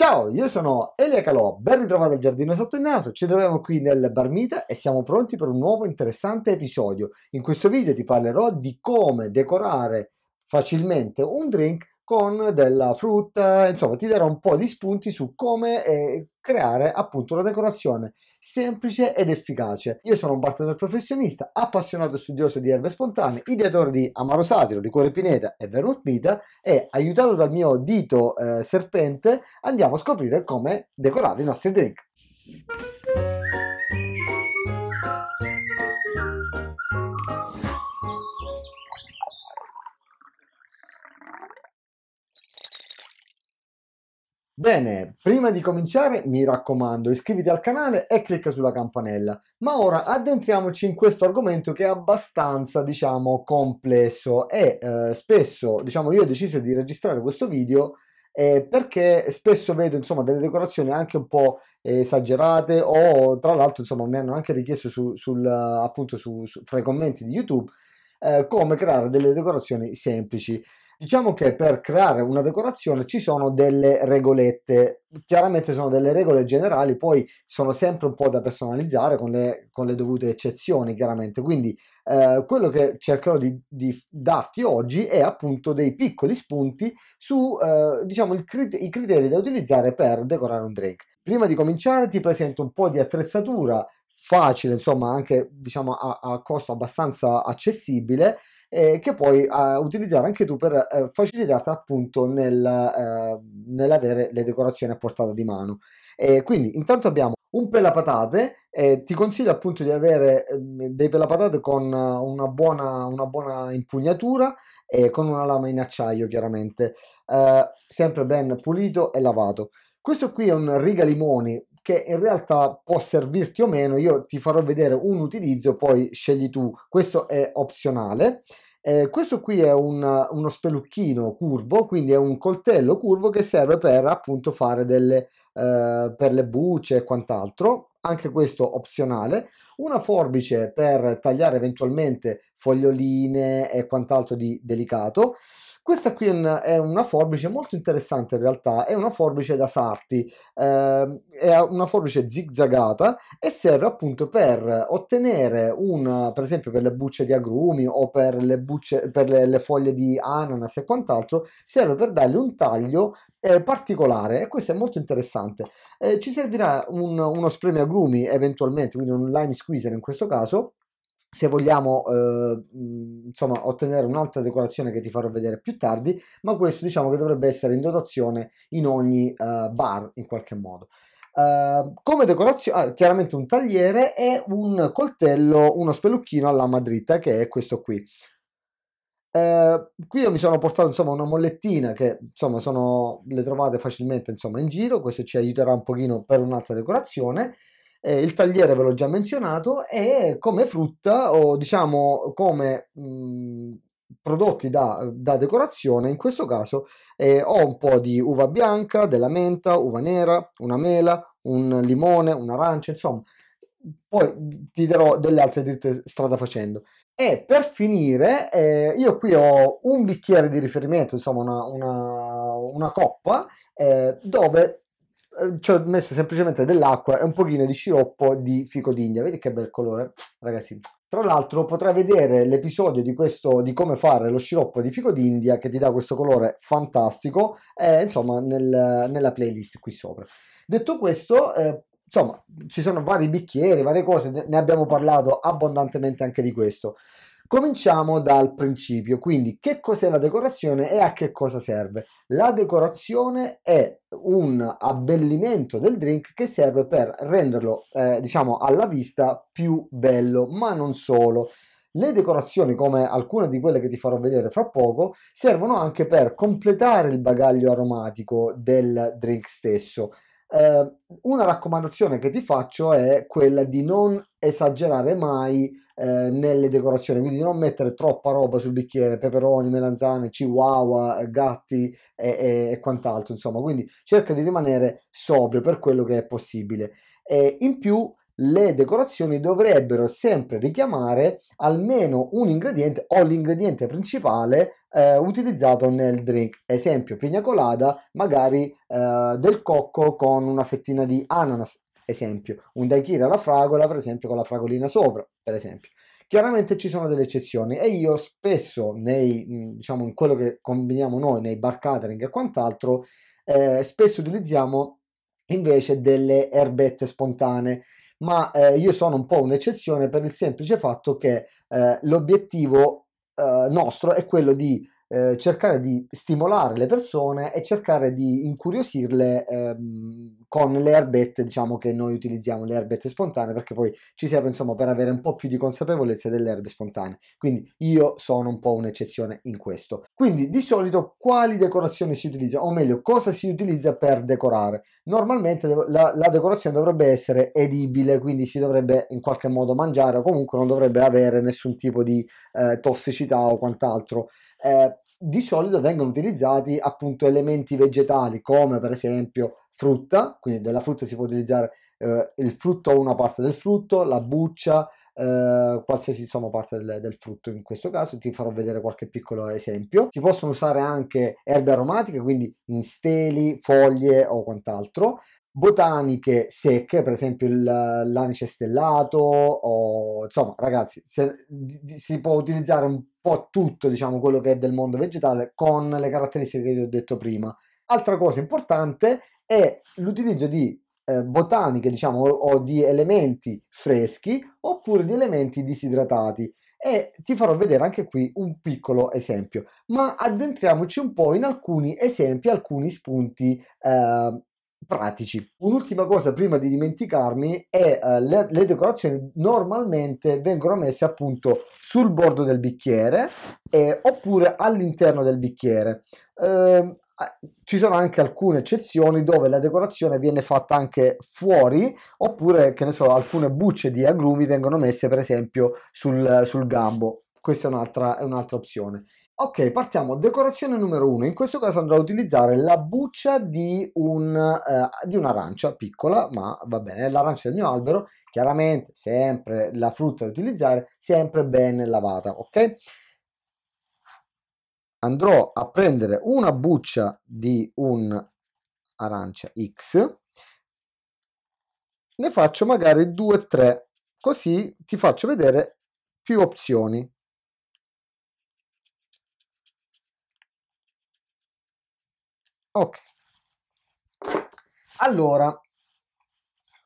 Ciao, io sono Elia Calò, ben ritrovato al Giardino Sotto il Naso, ci troviamo qui nel Barmita e siamo pronti per un nuovo interessante episodio. In questo video ti parlerò di come decorare facilmente un drink con della frutta, insomma ti darò un po' di spunti su come eh, creare appunto una decorazione semplice ed efficace. Io sono un bartender professionista, appassionato e studioso di erbe spontanee, ideatore di Amaro Satiro, di Cuore Pineta e Vermouth Mita e aiutato dal mio dito eh, serpente andiamo a scoprire come decorare i nostri drink. Bene, prima di cominciare mi raccomando iscriviti al canale e clicca sulla campanella. Ma ora addentriamoci in questo argomento che è abbastanza diciamo complesso e eh, spesso diciamo io ho deciso di registrare questo video eh, perché spesso vedo insomma delle decorazioni anche un po' eh, esagerate o tra l'altro insomma mi hanno anche richiesto su, sul, appunto su, su, fra i commenti di YouTube eh, come creare delle decorazioni semplici. Diciamo che per creare una decorazione ci sono delle regolette, chiaramente sono delle regole generali, poi sono sempre un po' da personalizzare con le, con le dovute eccezioni, chiaramente. Quindi eh, quello che cercherò di, di, darti oggi è appunto dei piccoli spunti su eh, diciamo crit- i criteri da utilizzare per decorare un drink. Prima di cominciare ti presento un po' di attrezzatura facile, insomma, anche diciamo a, a costo abbastanza accessibile eh, che puoi eh, utilizzare anche tu per eh, facilitarti appunto nel, eh, nell'avere le decorazioni a portata di mano. quindi intanto abbiamo un pelapatate, eh, ti consiglio appunto di avere ehm, eh, dei pelapatate con una buona, una buona impugnatura e con una lama in acciaio chiaramente, eh, sempre ben pulito e lavato. Questo qui è un riga limoni che in realtà può servirti o meno, io ti farò vedere un utilizzo, poi scegli tu, questo è opzionale. Eh, questo qui è un, uno spelucchino curvo, quindi è un coltello curvo che serve per appunto fare delle eh, per le bucce e quant'altro, anche questo opzionale. Una forbice per tagliare eventualmente foglioline e quant'altro di delicato. Questa qui è una forbice molto interessante in realtà, è una forbice da sarti, ehm, è una forbice zigzagata e serve appunto per ottenere un, per esempio per le bucce di agrumi o per le, bucce, per le, le foglie di ananas e quant'altro, serve per dargli un taglio eh, particolare e questo è molto interessante. Eh, ci servirà un, uno spremi agrumi eventualmente, quindi un lime squeezer in questo caso, se vogliamo eh, insomma ottenere un'altra decorazione che ti farò vedere più tardi ma questo diciamo che dovrebbe essere in dotazione in ogni eh, bar in qualche modo eh, come decorazione ah, chiaramente un tagliere e un coltello uno spellucchino alla madritta che è questo qui eh, qui io mi sono portato insomma una mollettina che insomma sono, le trovate facilmente insomma in giro questo ci aiuterà un pochino per un'altra decorazione eh, il tagliere ve l'ho già menzionato e come frutta o diciamo come mh, mhmm, prodotti da, da, decorazione in questo caso eh, ho un po' di uva bianca, della menta, uva nera, una mela, un limone, un'arancia insomma poi ti darò delle altre dritte strada facendo e per finire eh, io qui ho un bicchiere di riferimento insomma una, una, una coppa eh, dove Ehm, ci ho messo semplicemente dell'acqua e un pochino di sciroppo di fico d'India. Vedi che bel colore, ragazzi. Tra l'altro potrai vedere l'episodio di, questo, di come fare lo sciroppo di fico d'India che ti dà questo colore fantastico, eh, insomma, nel, nella playlist qui sopra. Detto questo, eh, insomma, ci sono vari bicchieri, varie cose, ne abbiamo parlato abbondantemente anche di questo. Cominciamo dal principio, quindi che cos'è la decorazione e a che cosa serve? La decorazione è un abbellimento del drink che serve per renderlo, eh, diciamo, alla vista più bello, ma non solo. Le decorazioni, come alcune di quelle che ti farò vedere fra poco, servono anche per completare il bagaglio aromatico del drink stesso. Eh, una raccomandazione che ti faccio è quella di non esagerare mai eh, nelle decorazioni, quindi non mettere troppa roba sul bicchiere, peperoni, melanzane, chihuahua, gatti e, e, e quant'altro, insomma, quindi cerca di rimanere sobrio per quello che è possibile. E in più le decorazioni dovrebbero sempre richiamare almeno un ingrediente o l'ingrediente principale eh, utilizzato nel drink. Esempio, pigna colada, magari eh, del cocco con una fettina di ananas Esempio, un daiquiri alla fragola, per esempio, con la fragolina sopra, per esempio. Chiaramente ci sono delle eccezioni e io spesso nei, diciamo, in quello che combiniamo noi, nei bar catering e quant'altro, eh, spesso utilizziamo invece delle erbette spontanee ma eh, io sono un po' un'eccezione per il semplice fatto che eh, l'obiettivo eh, nostro è quello di eh, cercare di stimolare le persone e cercare di incuriosirle ehm, con le erbette diciamo che noi utilizziamo le erbette spontanee perché poi ci serve insomma per avere un po' più di consapevolezza delle erbe spontanee quindi io sono un po' un'eccezione in questo quindi di solito quali decorazioni si utilizza o meglio cosa si utilizza per decorare normalmente la, la decorazione dovrebbe essere edibile quindi si dovrebbe in qualche modo mangiare o comunque non dovrebbe avere nessun tipo di eh, tossicità o quant'altro eh, di solito vengono utilizzati appunto elementi vegetali come per esempio frutta, quindi della frutta si può utilizzare eh, il frutto o una parte del frutto, la buccia, eh, qualsiasi insomma parte del, del, frutto in questo caso, ti farò vedere qualche piccolo esempio. Si possono usare anche erbe aromatiche, quindi in steli, foglie o quant'altro botaniche secche, per esempio il, l'anice stellato, o, insomma ragazzi se, di, si può utilizzare un po' tutto diciamo quello che è del mondo vegetale con le caratteristiche che vi ho detto prima. Altra cosa importante è l'utilizzo di eh, botaniche diciamo o, o di elementi freschi oppure di elementi disidratati e ti farò vedere anche qui un piccolo esempio ma addentriamoci un po' in alcuni esempi alcuni spunti eh, pratici. Un'ultima cosa prima di dimenticarmi è eh, le, le, decorazioni normalmente vengono messe appunto sul bordo del bicchiere eh, oppure all'interno del bicchiere. Eh, ci sono anche alcune eccezioni dove la decorazione viene fatta anche fuori oppure che ne so alcune bucce di agrumi vengono messe per esempio sul, sul gambo questa è un'altra, è un'altra opzione Ok, partiamo. Decorazione numero 1. In questo caso andrò a utilizzare la buccia di, un, eh, di un'arancia piccola, ma va bene, l'arancia del mio albero. Chiaramente, sempre la frutta da utilizzare, sempre ben lavata, ok? Andrò a prendere una buccia di un'arancia X, ne faccio magari 2-3, così ti faccio vedere più opzioni ok allora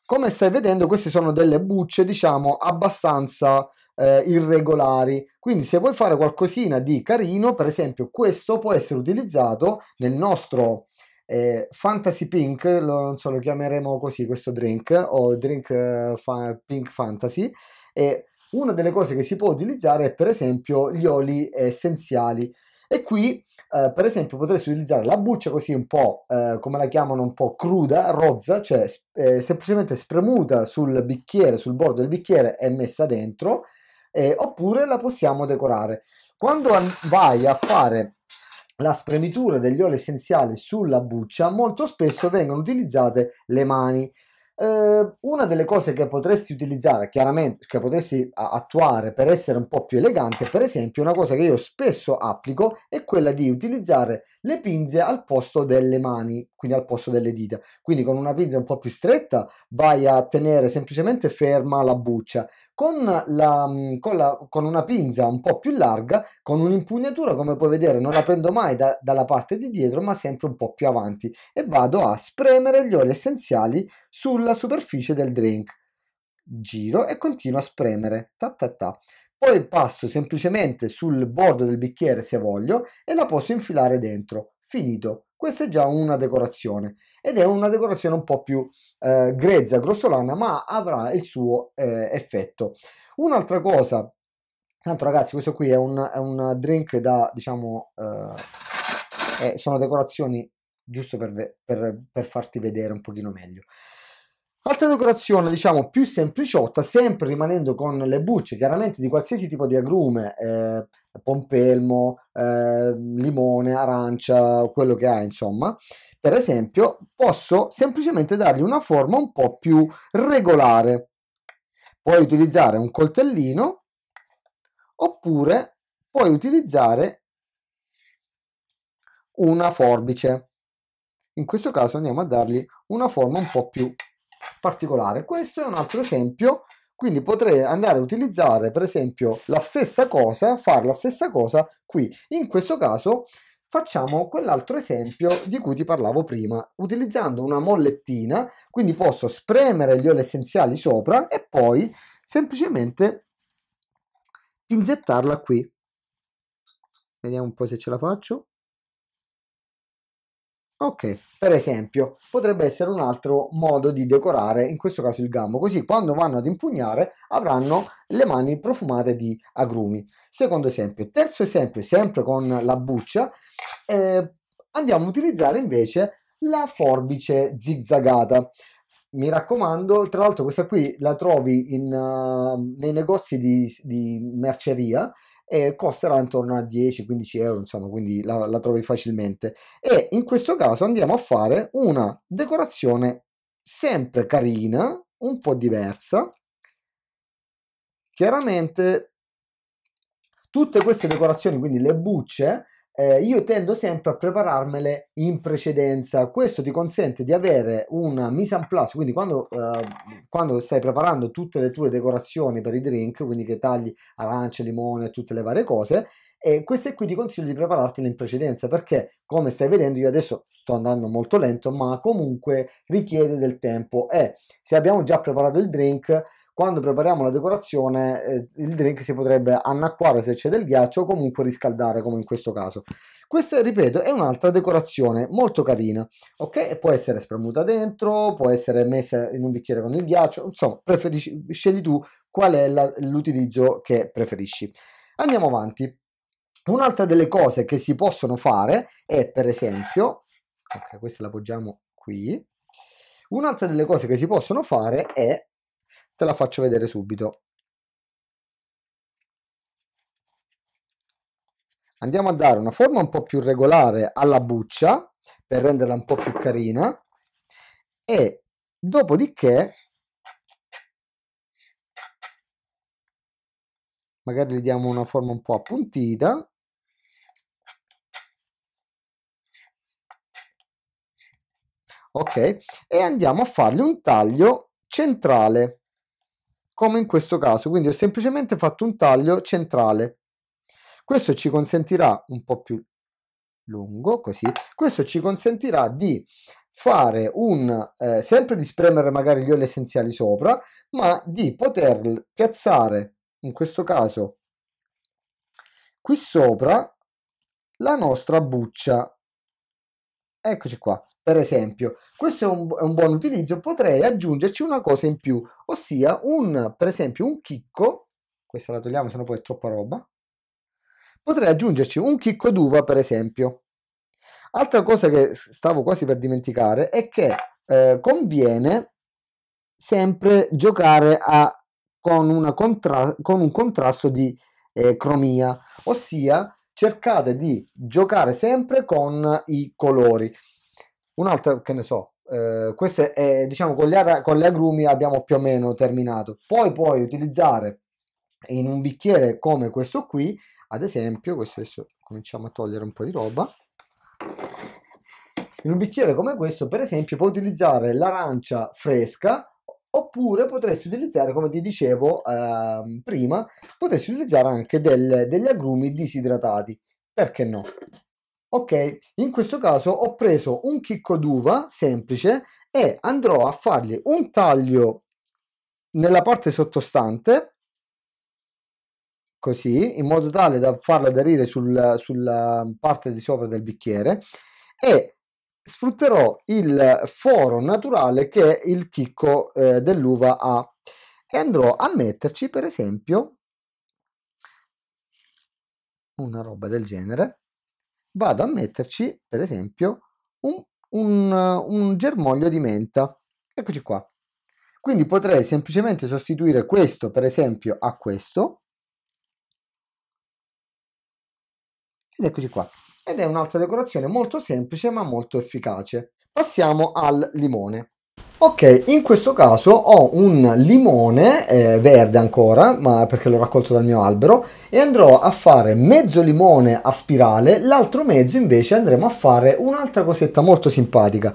come stai vedendo queste sono delle bucce diciamo abbastanza eh, irregolari quindi se vuoi fare qualcosina di carino per esempio questo può essere utilizzato nel nostro eh, Fantasy Pink lo, non so lo chiameremo così questo drink o drink eh, fa, Pink Fantasy e una delle cose che si può utilizzare è per esempio gli oli essenziali e qui, eh, per esempio, potresti utilizzare la buccia così un po', eh, come la chiamano, un po' cruda, rozza, cioè eh, semplicemente spremuta sul bicchiere, sul bordo del bicchiere e messa dentro, eh, oppure la possiamo decorare. Quando vai a fare la spremitura degli oli essenziali sulla buccia, molto spesso vengono utilizzate le mani. Eh, una delle cose che potresti utilizzare, chiaramente, che potresti attuare per essere un po' più elegante, per esempio, una cosa che io spesso applico è quella di utilizzare le pinze al posto delle mani, quindi al posto delle dita. Quindi con una pinza un po' più stretta vai a tenere semplicemente ferma la buccia, con, la, mm, con, la, con, una pinza un po' più larga, con un'impugnatura come puoi vedere non la prendo mai da, dalla parte di dietro ma sempre un po' più avanti e vado a spremere gli oli essenziali sulla superficie del drink. Giro e continuo a spremere. Ta ta ta. Poi passo semplicemente sul bordo del bicchiere se voglio e la posso infilare dentro. Finito. Questa è già una decorazione ed è una decorazione un po' più eh, grezza, grossolana, ma avrà il suo eh, effetto. Un'altra cosa, tanto ragazzi, questo qui è un, è un drink da, diciamo, eh, eh sono decorazioni giusto per, per, per farti vedere un pochino meglio. Altra decorazione, diciamo, più sempliciotta, sempre rimanendo con le bucce, chiaramente di qualsiasi tipo di agrume, eh, pompelmo, eh, limone, arancia, quello che ha, insomma. Per esempio, posso semplicemente dargli una forma un po' più regolare. Puoi utilizzare un coltellino oppure puoi utilizzare una forbice. In questo caso andiamo a dargli una forma un po' più regolare particolare. Questo è un altro esempio, quindi potrei andare a utilizzare per esempio la stessa cosa, fare la stessa cosa qui. In questo caso facciamo quell'altro esempio di cui ti parlavo prima, utilizzando una mollettina, quindi posso spremere gli oli essenziali sopra e poi semplicemente pinzettarla qui. Vediamo un po' se ce la faccio. Ok, per esempio, potrebbe essere un altro modo di decorare in questo caso il gambo, così quando vanno ad impugnare avranno le mani profumate di agrumi. Secondo esempio, terzo esempio, sempre con la buccia, eh, andiamo a utilizzare invece la forbice zigzagata. Mi raccomando, tra l'altro questa qui la trovi in, uh, nei negozi di, di merceria eh, costerà intorno a 10-15 euro, insomma, quindi la, la trovi facilmente. E in questo caso andiamo a fare una decorazione sempre carina, un po' diversa. Chiaramente tutte queste decorazioni, quindi le bucce, eh, io tendo sempre a prepararmele in precedenza. Questo ti consente di avere una mise en place, quindi quando, eh, quando stai preparando tutte le tue decorazioni per i drink, quindi che tagli arance, limone, tutte le varie cose, e queste qui ti consiglio di preparartele in precedenza perché, come stai vedendo, io adesso sto andando molto lento, ma comunque richiede del tempo e se abbiamo già preparato il drink quando prepariamo la decorazione eh, il drink si potrebbe anacquare se c'è del ghiaccio o comunque riscaldare come in questo caso. Questa, ripeto, è un'altra decorazione molto carina, ok? può essere spremuta dentro, può essere messa in un bicchiere con il ghiaccio, insomma, preferisci, scegli tu qual è la, l'utilizzo che preferisci. Andiamo avanti. Un'altra delle cose che si possono fare è, per esempio, ok, questa la appoggiamo qui. Un'altra delle cose che si possono fare è te la faccio vedere subito. Andiamo a dare una forma un po' più regolare alla buccia per renderla un po' più carina e dopodiché magari gli diamo una forma un po' appuntita ok e andiamo a fargli un taglio centrale come in questo caso, quindi ho semplicemente fatto un taglio centrale. Questo ci consentirà un po' più lungo, così, questo ci consentirà di fare un, eh, sempre di spremere magari gli oli essenziali sopra, ma di poter piazzare, in questo caso, qui sopra la nostra buccia. Eccoci qua. Per esempio, questo è un, è un, buon utilizzo, potrei aggiungerci una cosa in più, ossia un, per esempio un chicco, questa la togliamo se no poi è troppa roba, potrei aggiungerci un chicco d'uva per esempio. Altra cosa che stavo quasi per dimenticare è che eh, conviene sempre giocare a, con, contra con un contrasto di eh, cromia, ossia cercate di giocare sempre con i colori. Un'altra, che ne so, eh, questo è, diciamo, con, le, con le agrumi abbiamo più o meno terminato. Poi puoi utilizzare in un bicchiere come questo qui, ad esempio, questo adesso cominciamo a togliere un po' di roba. In un bicchiere come questo, per esempio, puoi utilizzare l'arancia fresca oppure potresti utilizzare, come ti dicevo eh, prima, potresti utilizzare anche del, degli agrumi disidratati. Perché no? Ok, in questo caso ho preso un chicco d'uva semplice e andrò a fargli un taglio nella parte sottostante, così, in modo tale da farlo aderire sul, sulla parte di sopra del bicchiere e sfrutterò il foro naturale che il chicco eh, dell'uva ha e andrò a metterci per esempio una roba del genere vado a metterci, per esempio, un, un, un germoglio di menta. Eccoci qua. Quindi potrei semplicemente sostituire questo, per esempio, a questo. Ed eccoci qua. Ed è un'altra decorazione molto semplice ma molto efficace. Passiamo al limone. Ok, in questo caso ho un limone eh, verde ancora, ma perché l'ho raccolto dal mio albero, e andrò a fare mezzo limone a spirale, l'altro mezzo invece andremo a fare un'altra cosetta molto simpatica.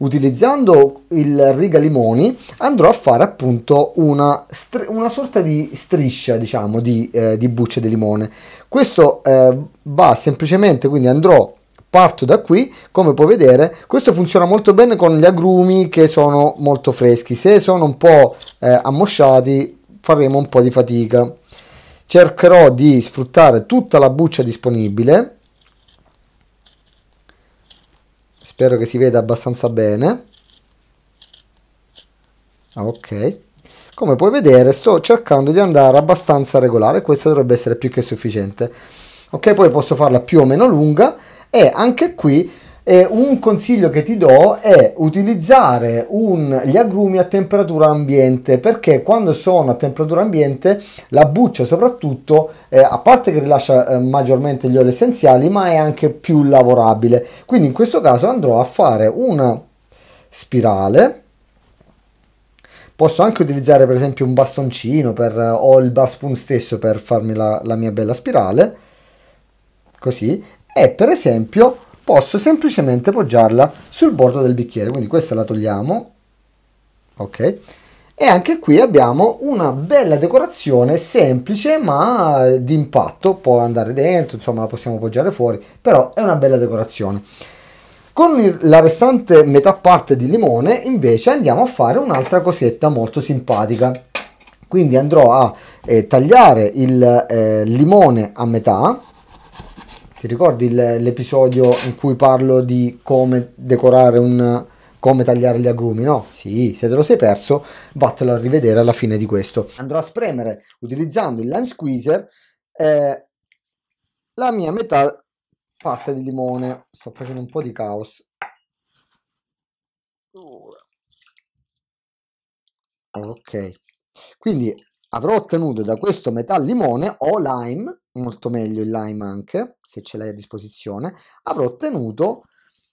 Utilizzando il riga limoni andrò a fare appunto una, una sorta di striscia, diciamo, di, eh, di bucce di limone. Questo eh, va semplicemente, quindi andrò parto da qui come puoi vedere questo funziona molto bene con gli agrumi che sono molto freschi se sono un po' eh, ammosciati faremo un po' di fatica cercherò di sfruttare tutta la buccia disponibile spero che si veda abbastanza bene ah, ok come puoi vedere sto cercando di andare abbastanza regolare questo dovrebbe essere più che sufficiente ok poi posso farla più o meno lunga e anche qui eh, un consiglio che ti do è utilizzare un, gli agrumi a temperatura ambiente perché quando sono a temperatura ambiente la buccia soprattutto eh, a parte che rilascia eh, maggiormente gli oli essenziali ma è anche più lavorabile quindi in questo caso andrò a fare una spirale posso anche utilizzare per esempio un bastoncino per, eh, o il bar spoon stesso per farmi la, la mia bella spirale così e per esempio posso semplicemente poggiarla sul bordo del bicchiere, quindi questa la togliamo, ok? E anche qui abbiamo una bella decorazione semplice ma di impatto, può andare dentro, insomma la possiamo poggiare fuori, però è una bella decorazione. Con la restante metà parte di limone invece andiamo a fare un'altra cosetta molto simpatica. Quindi andrò a eh, tagliare il eh, limone a metà, ti ricordi l'episodio in cui parlo di come decorare un come tagliare gli agrumi, no? Sì, se te lo sei perso, vattelo a rivedere alla fine di questo. Andrò a spremere utilizzando il lime squeezer eh, la mia metà parte di limone. Sto facendo un po' di caos. Ok, quindi avrò ottenuto da questo metà limone o lime, molto meglio il lime anche, se ce l'hai a disposizione, avrò ottenuto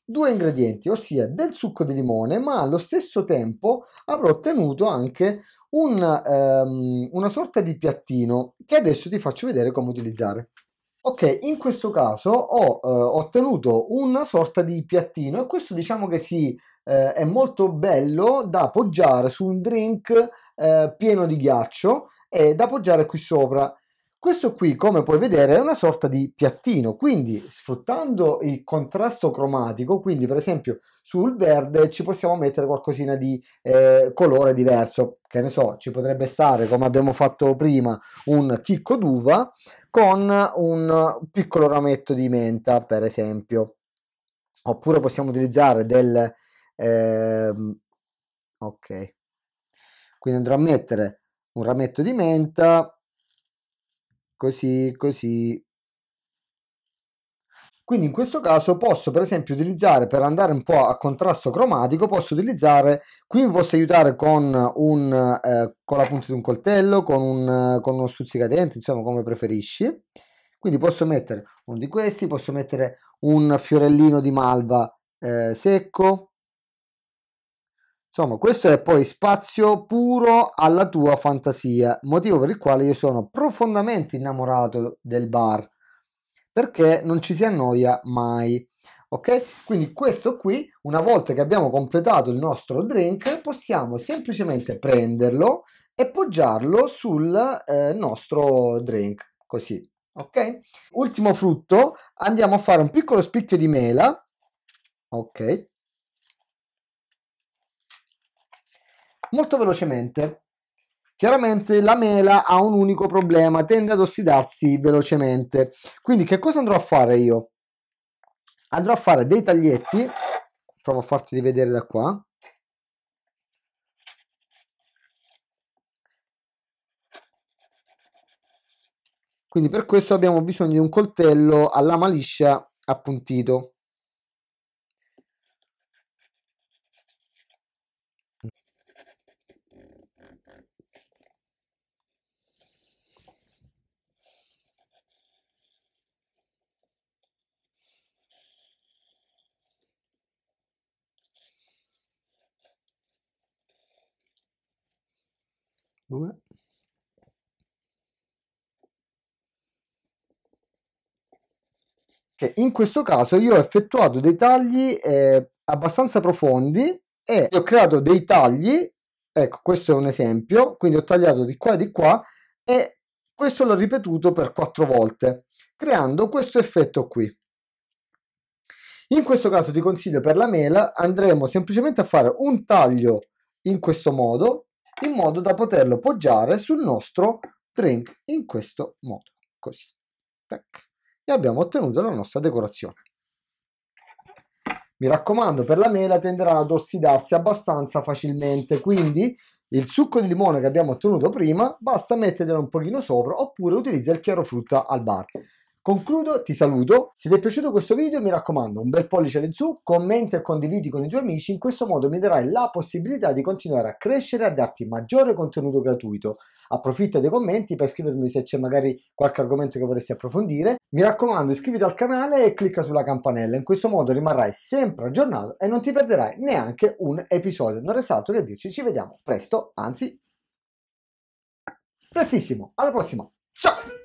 due ingredienti, ossia del succo di limone, ma allo stesso tempo avrò ottenuto anche un, um, una sorta di piattino che adesso ti faccio vedere come utilizzare. Ok, in questo caso ho eh, ottenuto una sorta di piattino e questo diciamo che si, eh, è molto bello da appoggiare su un drink eh, pieno di ghiaccio e da appoggiare qui sopra questo qui, come puoi vedere, è una sorta di piattino, quindi sfruttando il contrasto cromatico, quindi per esempio sul verde ci possiamo mettere qualcosina di eh, colore diverso, che ne so, ci potrebbe stare, come abbiamo fatto prima, un chicco d'uva con un piccolo rametto di menta, per esempio. Oppure possiamo utilizzare del... Eh, ok, quindi andrò a mettere un rametto di menta così, così. Quindi in questo caso posso per esempio utilizzare, per andare un po' a contrasto cromatico, posso utilizzare, qui mi posso aiutare con, un, eh, con la punta di un coltello, con, un, con uno stuzzicadente, insomma come preferisci. Quindi posso mettere uno di questi, posso mettere un fiorellino di malva eh, secco, Insomma, questo è poi spazio puro alla tua fantasia, motivo per il quale io sono profondamente innamorato del bar, perché non ci si annoia mai. Ok? Quindi questo qui, una volta che abbiamo completato il nostro drink, possiamo semplicemente prenderlo e poggiarlo sul eh, nostro drink, così. Ok? Ultimo frutto, andiamo a fare un piccolo spicchio di mela. Ok, Molto velocemente. Chiaramente la mela ha un unico problema, tende ad ossidarsi velocemente. Quindi che cosa andrò a fare io? Andrò a fare dei taglietti, provo a farti vedere da qua. Quindi per questo abbiamo bisogno di un coltello a lama liscia appuntito. in questo caso io ho effettuato dei tagli eh, abbastanza profondi e ho creato dei tagli, ecco questo è un esempio, quindi ho tagliato di qua e di qua e questo l'ho ripetuto per quattro volte, creando questo effetto qui. In questo caso ti consiglio per la mela andremo semplicemente a fare un taglio in questo modo, in modo da poterlo poggiare sul nostro drink in questo modo, così. Tac e abbiamo ottenuto la nostra decorazione. Mi raccomando, per la mela tenderà ad ossidarsi abbastanza facilmente, quindi il succo di limone che abbiamo ottenuto prima basta metterlo un pochino sopra oppure utilizza il chiarofrutta al bar. Concludo, ti saluto, se ti è piaciuto questo video mi raccomando un bel pollice in su, commenta e condividi con i tuoi amici, in questo modo mi darai la possibilità di continuare a crescere e a darti maggiore contenuto gratuito. Approfitta dei commenti per scrivermi se c'è magari qualche argomento che vorresti approfondire. Mi raccomando iscriviti al canale e clicca sulla campanella, in questo modo rimarrai sempre aggiornato e non ti perderai neanche un episodio. Non resta altro che dirci ci vediamo presto, anzi prestissimo, alla prossima, ciao!